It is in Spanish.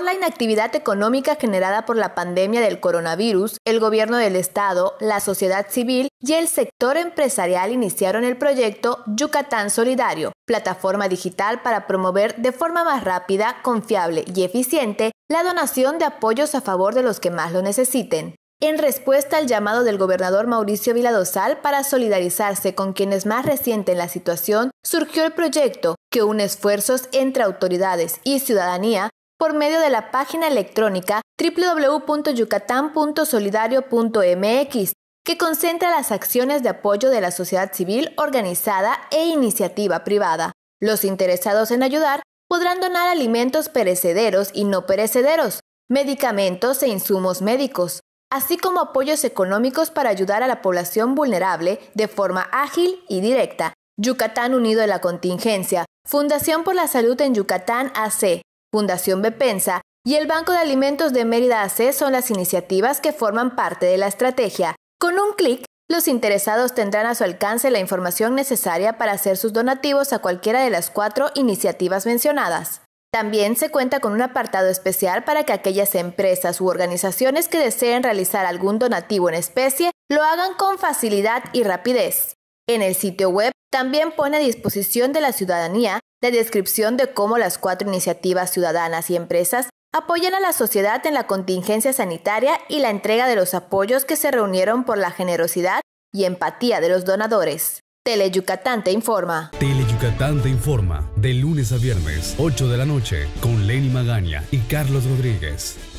la inactividad económica generada por la pandemia del coronavirus, el gobierno del estado, la sociedad civil y el sector empresarial iniciaron el proyecto Yucatán Solidario, plataforma digital para promover de forma más rápida, confiable y eficiente la donación de apoyos a favor de los que más lo necesiten. En respuesta al llamado del gobernador Mauricio Viladosal para solidarizarse con quienes más resienten la situación, surgió el proyecto que une esfuerzos entre autoridades y ciudadanía por medio de la página electrónica www.yucatán.solidario.mx que concentra las acciones de apoyo de la sociedad civil organizada e iniciativa privada. Los interesados en ayudar podrán donar alimentos perecederos y no perecederos, medicamentos e insumos médicos, así como apoyos económicos para ayudar a la población vulnerable de forma ágil y directa. Yucatán Unido de la Contingencia, Fundación por la Salud en Yucatán AC, Fundación Bepensa y el Banco de Alimentos de Mérida AC son las iniciativas que forman parte de la estrategia. Con un clic, los interesados tendrán a su alcance la información necesaria para hacer sus donativos a cualquiera de las cuatro iniciativas mencionadas. También se cuenta con un apartado especial para que aquellas empresas u organizaciones que deseen realizar algún donativo en especie lo hagan con facilidad y rapidez. En el sitio web también pone a disposición de la ciudadanía la descripción de cómo las cuatro iniciativas ciudadanas y empresas apoyan a la sociedad en la contingencia sanitaria y la entrega de los apoyos que se reunieron por la generosidad y empatía de los donadores. Tele Yucatán te informa. Tele Yucatán te informa, de lunes a viernes, 8 de la noche, con Lenny Magaña y Carlos Rodríguez.